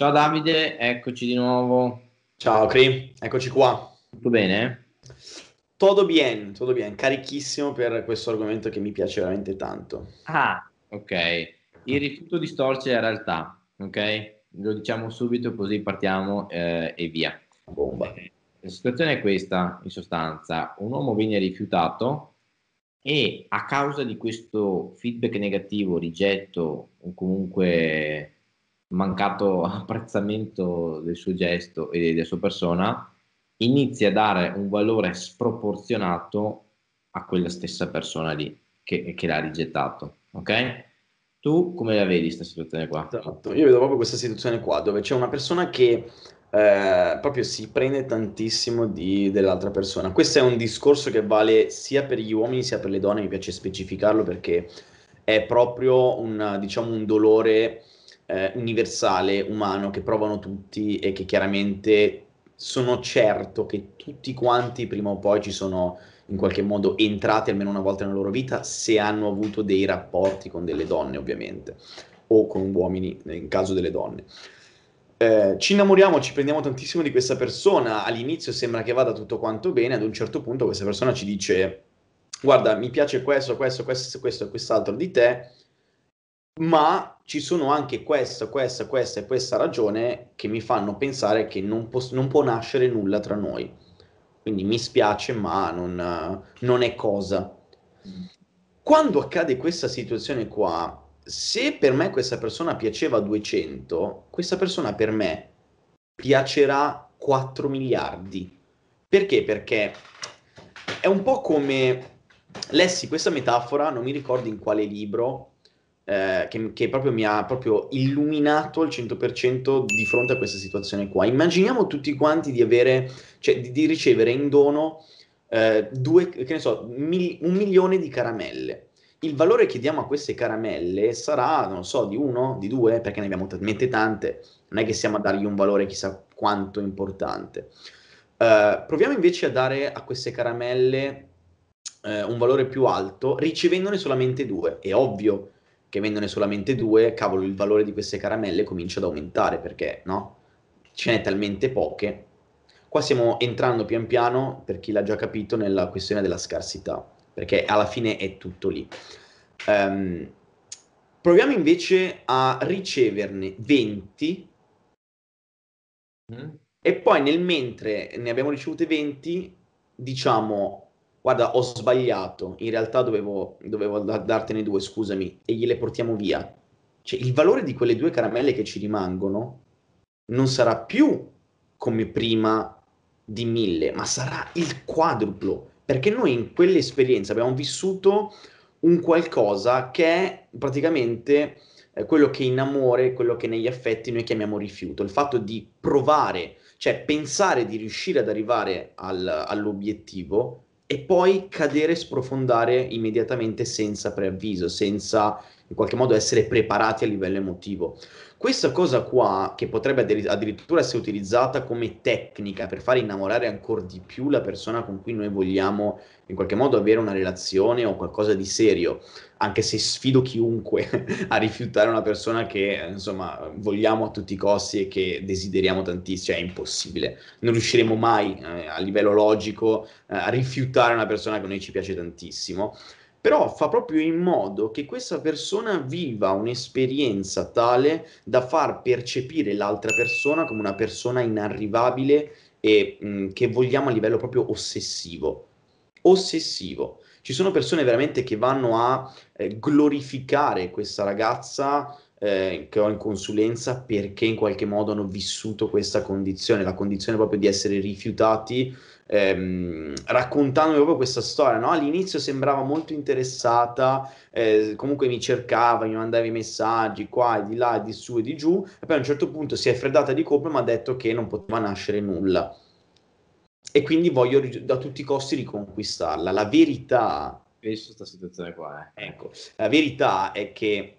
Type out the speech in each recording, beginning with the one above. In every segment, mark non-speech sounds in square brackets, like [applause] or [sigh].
Ciao Davide, eccoci di nuovo. Ciao Cri, eccoci qua. Tutto bene? Tutto bene, todo bien, carichissimo per questo argomento che mi piace veramente tanto. Ah, ok. Il rifiuto distorce la realtà, ok? Lo diciamo subito così partiamo eh, e via. Bomba. Eh, la situazione è questa, in sostanza. Un uomo viene rifiutato e a causa di questo feedback negativo, rigetto o comunque mancato apprezzamento del suo gesto e della sua persona, inizia a dare un valore sproporzionato a quella stessa persona lì che, che l'ha rigettato. Ok? Tu come la vedi questa situazione qua? Esatto. Io vedo proprio questa situazione qua dove c'è una persona che eh, proprio si prende tantissimo di, dell'altra persona. Questo è un discorso che vale sia per gli uomini sia per le donne, mi piace specificarlo perché è proprio un, diciamo, un dolore eh, universale, umano, che provano tutti e che chiaramente sono certo che tutti quanti prima o poi ci sono in qualche modo entrati almeno una volta nella loro vita se hanno avuto dei rapporti con delle donne ovviamente o con uomini nel caso delle donne. Eh, ci innamoriamo, ci prendiamo tantissimo di questa persona, all'inizio sembra che vada tutto quanto bene, ad un certo punto questa persona ci dice guarda mi piace questo, questo, questo, questo e quest'altro di te, ma ci sono anche questa, questa, questa e questa ragione che mi fanno pensare che non, pos- non può nascere nulla tra noi. Quindi mi spiace, ma non, non è cosa. Quando accade questa situazione qua, se per me questa persona piaceva 200, questa persona per me piacerà 4 miliardi. Perché? Perché è un po' come lessi questa metafora, non mi ricordo in quale libro, eh, che, che, proprio mi ha proprio illuminato al 100% di fronte a questa situazione qua. Immaginiamo tutti quanti di avere, cioè di, di ricevere in dono eh, due, che ne so, mil, un milione di caramelle il valore che diamo a queste caramelle sarà, non so, di uno, di due, perché ne abbiamo talmente tante, non è che siamo a dargli un valore chissà quanto importante. Uh, proviamo invece a dare a queste caramelle uh, un valore più alto, ricevendone solamente due. È ovvio che vendone solamente due, cavolo, il valore di queste caramelle comincia ad aumentare perché no? Ce n'è talmente poche. Qua stiamo entrando pian piano, per chi l'ha già capito, nella questione della scarsità, perché alla fine è tutto lì. Um, proviamo invece a riceverne 20 mm. e poi nel mentre ne abbiamo ricevute 20, diciamo guarda, ho sbagliato, in realtà dovevo, dovevo dartene due, scusami, e gliele portiamo via. Cioè, il valore di quelle due caramelle che ci rimangono non sarà più come prima di mille, ma sarà il quadruplo, perché noi in quell'esperienza abbiamo vissuto un qualcosa che è praticamente eh, quello che in amore, quello che negli affetti noi chiamiamo rifiuto, il fatto di provare, cioè pensare di riuscire ad arrivare al, all'obiettivo, e poi cadere e sprofondare immediatamente senza preavviso, senza in qualche modo essere preparati a livello emotivo. Questa cosa qua, che potrebbe addirittura essere utilizzata come tecnica per far innamorare ancora di più la persona con cui noi vogliamo in qualche modo avere una relazione o qualcosa di serio, anche se sfido chiunque [laughs] a rifiutare una persona che, insomma, vogliamo a tutti i costi e che desideriamo tantissimo, cioè è impossibile. Non riusciremo mai eh, a livello logico eh, a rifiutare una persona che a noi ci piace tantissimo però fa proprio in modo che questa persona viva un'esperienza tale da far percepire l'altra persona come una persona inarrivabile e mh, che vogliamo a livello proprio ossessivo. Ossessivo. Ci sono persone veramente che vanno a eh, glorificare questa ragazza eh, che ho in consulenza perché in qualche modo hanno vissuto questa condizione, la condizione proprio di essere rifiutati, ehm, raccontandomi proprio questa storia. No? All'inizio sembrava molto interessata, eh, comunque mi cercava, mi mandava i messaggi qua e di là, e di su e di giù, e poi a un certo punto si è freddata di colpo e mi ha detto che non poteva nascere nulla. E quindi voglio da tutti i costi riconquistarla. La verità penso questa situazione qua. Eh. Ecco, la verità è che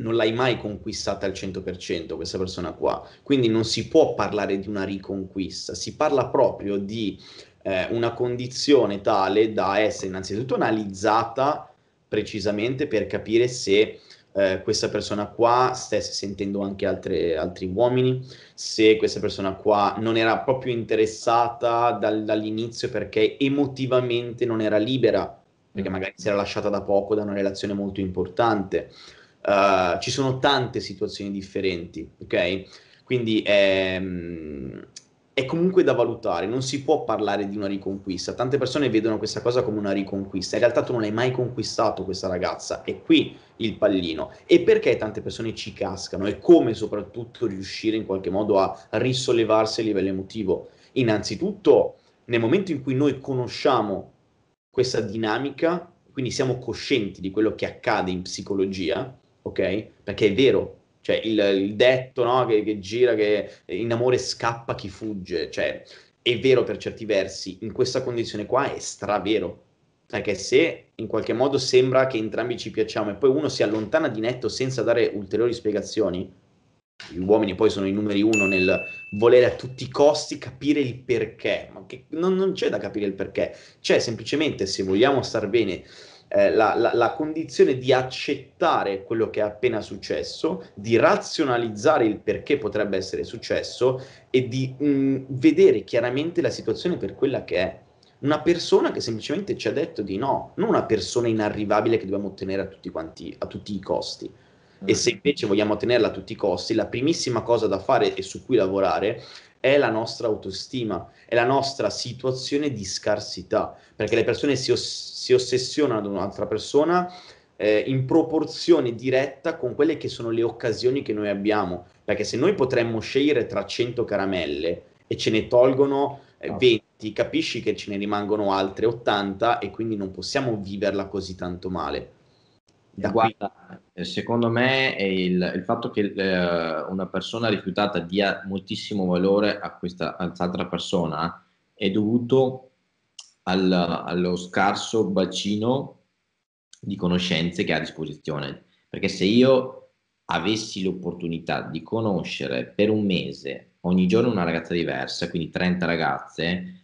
non l'hai mai conquistata al 100% questa persona qua, quindi non si può parlare di una riconquista, si parla proprio di eh, una condizione tale da essere innanzitutto analizzata precisamente per capire se eh, questa persona qua stesse sentendo anche altre, altri uomini, se questa persona qua non era proprio interessata dal, dall'inizio perché emotivamente non era libera, perché mm. magari si era lasciata da poco da una relazione molto importante uh, ci sono tante situazioni differenti, ok? Quindi è, ehm, è comunque da valutare, non si può parlare di una riconquista. Tante persone vedono questa cosa come una riconquista, in realtà tu non hai mai conquistato questa ragazza, è qui il pallino. E perché tante persone ci cascano e come soprattutto riuscire in qualche modo a risollevarsi a livello emotivo? Innanzitutto, nel momento in cui noi conosciamo questa dinamica, quindi siamo coscienti di quello che accade in psicologia, ok? Perché è vero, cioè il, il detto no? che, che, gira che in amore scappa chi fugge, cioè è vero per certi versi, in questa condizione qua è stravero, perché se in qualche modo sembra che entrambi ci piacciamo e poi uno si allontana di netto senza dare ulteriori spiegazioni, gli uomini poi sono i numeri uno nel volere a tutti i costi capire il perché, ma che, non, non c'è da capire il perché, c'è semplicemente se vogliamo star bene eh, la, la, la, condizione di accettare quello che è appena successo, di razionalizzare il perché potrebbe essere successo e di mh, mm, vedere chiaramente la situazione per quella che è. Una persona che semplicemente ci ha detto di no, non una persona inarrivabile che dobbiamo ottenere a tutti, quanti, a tutti i costi. E mm. se invece vogliamo ottenerla a tutti i costi, la primissima cosa da fare e su cui lavorare è la nostra autostima, è la nostra situazione di scarsità, perché le persone si, os- si ossessionano ad un'altra persona eh, in proporzione diretta con quelle che sono le occasioni che noi abbiamo, perché se noi potremmo scegliere tra 100 caramelle e ce ne tolgono eh, 20, ah. capisci che ce ne rimangono altre 80 e quindi non possiamo viverla così tanto male da Guarda, qui. Eh, secondo me è il, il fatto che eh, una persona rifiutata dia moltissimo valore a questa altra persona è dovuto al, allo scarso bacino di conoscenze che ha a disposizione. Perché se io avessi l'opportunità di conoscere per un mese ogni giorno una ragazza diversa, quindi 30 ragazze,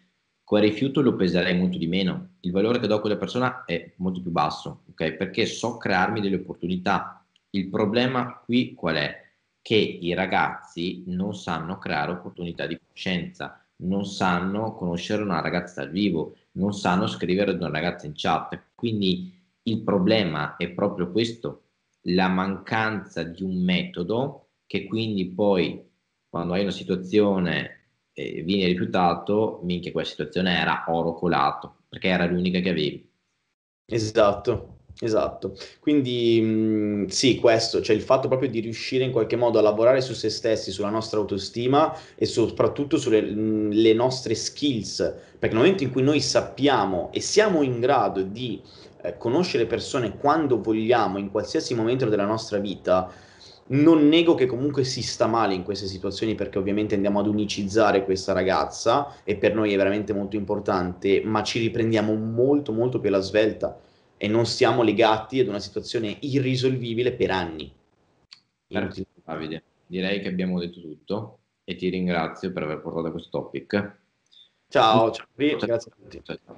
quel rifiuto lo peserei molto di meno. Il valore che do a quella persona è molto più basso, ok? Perché so crearmi delle opportunità. Il problema qui qual è? Che i ragazzi non sanno creare opportunità di coscienza, non sanno conoscere una ragazza dal vivo, non sanno scrivere ad una ragazza in chat. Quindi il problema è proprio questo, la mancanza di un metodo che quindi poi quando hai una situazione eh, vieni rifiutato, minchia quella situazione era oro colato, perché era l'unica che avevi. Esatto, Esatto, quindi mh, mm, sì, questo, cioè il fatto proprio di riuscire in qualche modo a lavorare su se stessi, sulla nostra autostima e soprattutto sulle mh, mm, le nostre skills, perché nel momento in cui noi sappiamo e siamo in grado di eh, conoscere persone quando vogliamo, in qualsiasi momento della nostra vita, non nego che comunque si sta male in queste situazioni perché ovviamente andiamo ad unicizzare questa ragazza e per noi è veramente molto importante, ma ci riprendiamo molto molto più alla svelta e non siamo legati ad una situazione irrisolvibile per anni. Grazie Davide, direi che abbiamo detto tutto e ti ringrazio per aver portato questo topic. Ciao, ciao, ciao grazie a tutti. Ciao, ciao.